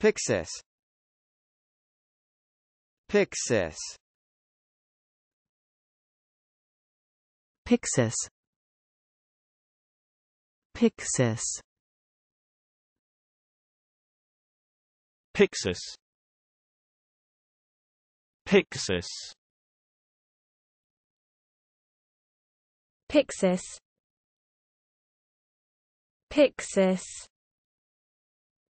Pixis Pixis Pixis Pixis Pixis Pixis Pixis Pixis